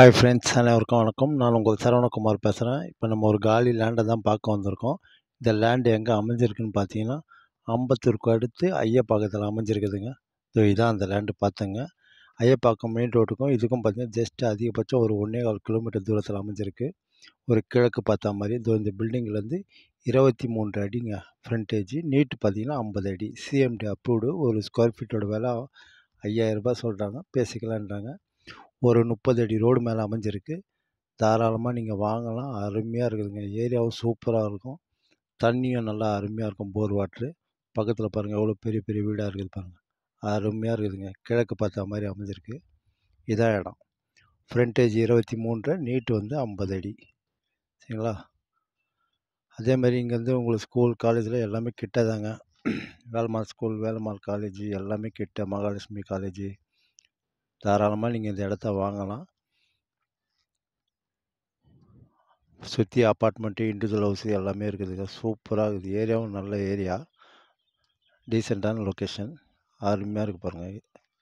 hi friends அனைவருக்கும் வணக்கம் நான் உங்கள் சரவணகுமார் பேசுகிறேன் இப்போ நம்ம ஒரு காலி லேண்டை தான் பார்க்க வந்திருக்கோம் இந்த லேண்டு எங்கே அமைஞ்சிருக்குன்னு பார்த்தீங்கன்னா அம்பத்தூருக்கு அடுத்து ஐயப்பாக்கத்தில் அமைஞ்சிருக்குதுங்க ஸோ இதான் அந்த லேண்டு பார்த்துங்க ஐயப்பாக்கம் மெயின் ரோட்டுக்கும் இதுக்கும் பார்த்தீங்கன்னா ஜஸ்ட் அதிகபட்சம் ஒரு ஒன்றே கால் கிலோமீட்டர் தூரத்தில் அமைஞ்சிருக்கு ஒரு கிழக்கு பார்த்தா மாதிரி இதோ இந்த பில்டிங்லேருந்து இருபத்தி மூன்று அடிங்க ஃப்ரண்டேஜ் நீட்டு பார்த்தீங்கன்னா ஐம்பது அடி சிஎம்டி அப்ரூவ்டு ஒரு ஸ்கொயர் ஃபீட்டோட விலை ஐயாயிரரூபா சொல்கிறாங்க பேசிக்கலான்றாங்க ஒரு முப்பது அடி ரோடு மேலே அமைஞ்சிருக்கு தாராளமாக நீங்கள் வாங்கலாம் அருமையாக இருக்குதுங்க ஏரியாவும் சூப்பராக இருக்கும் தண்ணியும் நல்லா அருமையாக இருக்கும் போர் வாட்ரு பக்கத்தில் பாருங்கள் எவ்வளோ பெரிய பெரிய வீடாக இருக்குது பாருங்கள் அருமையாக இருக்குதுங்க கிழக்கு பார்த்த மாதிரி அமைஞ்சிருக்கு இதான் இடம் ஃப்ரண்டேஜ் இருபத்தி மூன்று நீட்டு வந்து ஐம்பது அடி சரிங்களா அதே மாதிரி இங்கேருந்து உங்களுக்கு ஸ்கூல் காலேஜில் எல்லாமே கிட்ட தாங்க வேலம்மாள் ஸ்கூல் வேலம்மாள் காலேஜ் எல்லாமே கிட்ட மகாலட்சுமி காலேஜ் தாராளமாக நீங்கள் இந்த இடத்த வாங்கலாம் சுற்றி அப்பார்ட்மெண்ட்டு இண்டிவிஜுவல் ஹவுஸு எல்லாமே இருக்குதுங்க சூப்பராக இருக்குது ஏரியாவும் நல்ல ஏரியா டீசெண்டான லொக்கேஷன் அருமையாக இருக்குது பாருங்கள்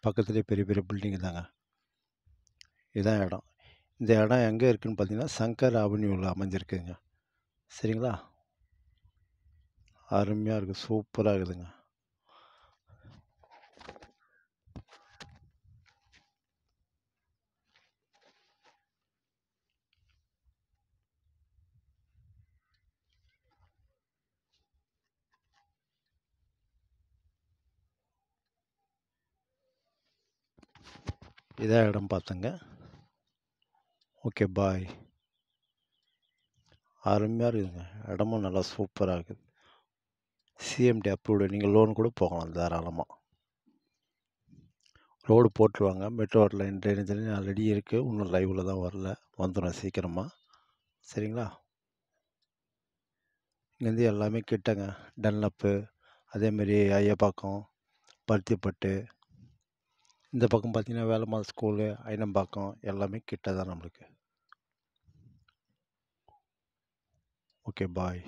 பக்கத்துலேயே பெரிய பெரிய பில்டிங் தாங்க இதுதான் இடம் இந்த இடம் எங்கே இருக்குதுன்னு பார்த்தீங்கன்னா சங்கர் அவென்யூவில் அமைஞ்சிருக்குதுங்க சரிங்களா அருமையாக இருக்குது சூப்பராக இருக்குதுங்க இதே இடம் பார்த்துங்க ஓகே பாய் அருமையாக இருக்குதுங்க இடமும் நல்லா சூப்பராக இருக்குது சிஎம்டி அப்ரூவ்டு நீங்கள் லோன் கூட போகலாம் தாராளமாக ரோடு போட்டுருவாங்க மெட்ரோ லைன் ட்ரைனேஜ் ஆல்ரெடி இருக்குது இன்னும் லைவில் தான் வரல வந்துடும் சீக்கிரமாக சரிங்களா இங்கேருந்து எல்லாமே கிட்டங்க டன்லப்பு அதேமாரி ஐயப்பாக்கம் பருத்திப்பட்டு இந்த பக்கம் பார்த்திங்கன்னா வேலம்மாள் ஸ்கூலு ஐனம்பாக்கம் எல்லாமே கிட்ட தான் நம்மளுக்கு ஓகே பாய்